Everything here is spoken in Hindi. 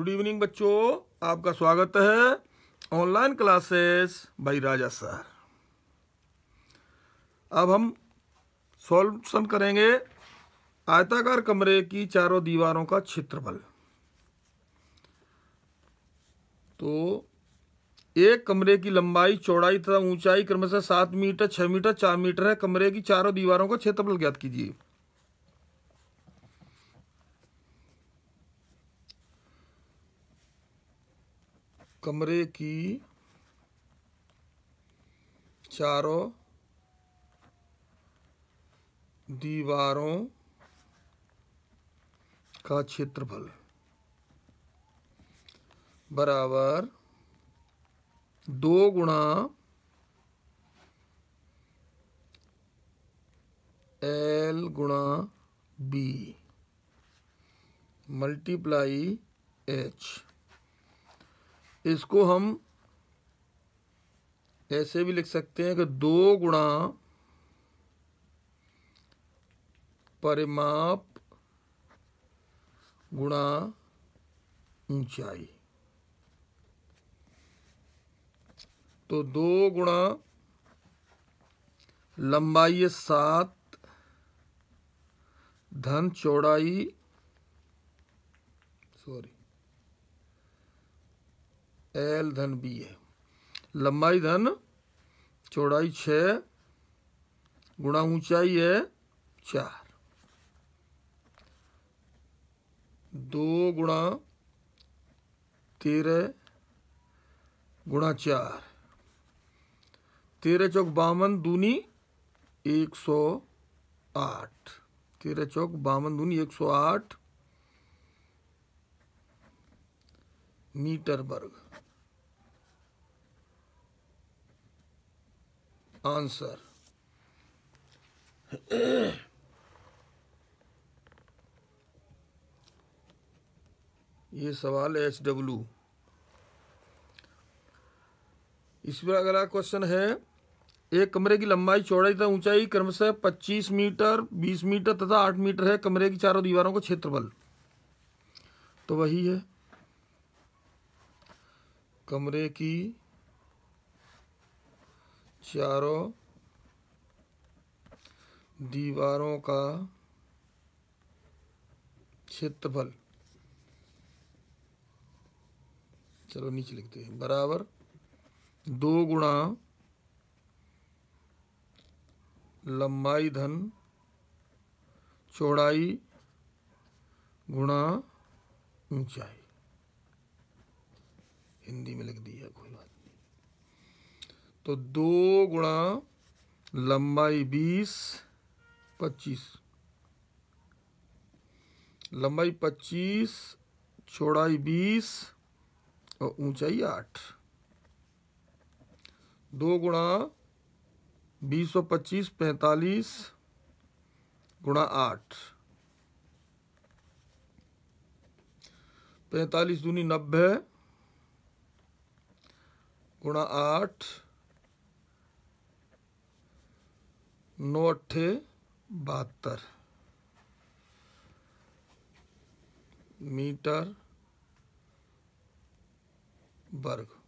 गुड इवनिंग बच्चों आपका स्वागत है ऑनलाइन क्लासेस भाई राजा सर अब हम सॉल्यूशन करेंगे आयताकार कमरे की चारों दीवारों का क्षेत्रफल तो एक कमरे की लंबाई चौड़ाई तथा ऊंचाई क्रमशः सात मीटर छह मीटर चार मीटर है कमरे की चारों दीवारों का क्षेत्रफल ज्ञात कीजिए कमरे की चारों दीवारों का क्षेत्रफल बराबर दो गुणा एल गुणा बी मल्टीप्लाई एच इसको हम ऐसे भी लिख सकते हैं कि दो गुणा परिमाप गुणा ऊंचाई तो दो गुणा लंबाई सात धन चौड़ाई सॉरी एल धन बी है लंबाई धन चौड़ाई छ गुणा ऊंचाई है चार दो गुणा तेरह गुणा चार तेरह चौक बावन दूनी एक सौ आठ तेरह चौक बावन दूनी एक सौ आठ मीटर वर्ग answer ये सवाल है एच डब्ल्यू इसमें अगला क्वेश्चन है एक कमरे की लंबाई चौड़ाई तथा ऊंचाई क्रमशः 25 मीटर 20 मीटर तथा 8 मीटर है कमरे की चारों दीवारों का क्षेत्रफल तो वही है कमरे की चारों दीवारों का क्षेत्रफल चलो नीचे लिखते हैं बराबर दो गुणा लंबाई धन चौड़ाई गुणा ऊंचाई हिंदी में लिख दिया कोई बात तो दो गुणा लंबाई बीस पच्चीस लंबाई पच्चीस चौड़ाई बीस और ऊंचाई आठ दो गुणा बीस और पच्चीस पैंतालीस गुणा आठ पैंतालीस दूनी नब्बे गुणा आठ नौ अठे बहत्तर मीटर वर्ग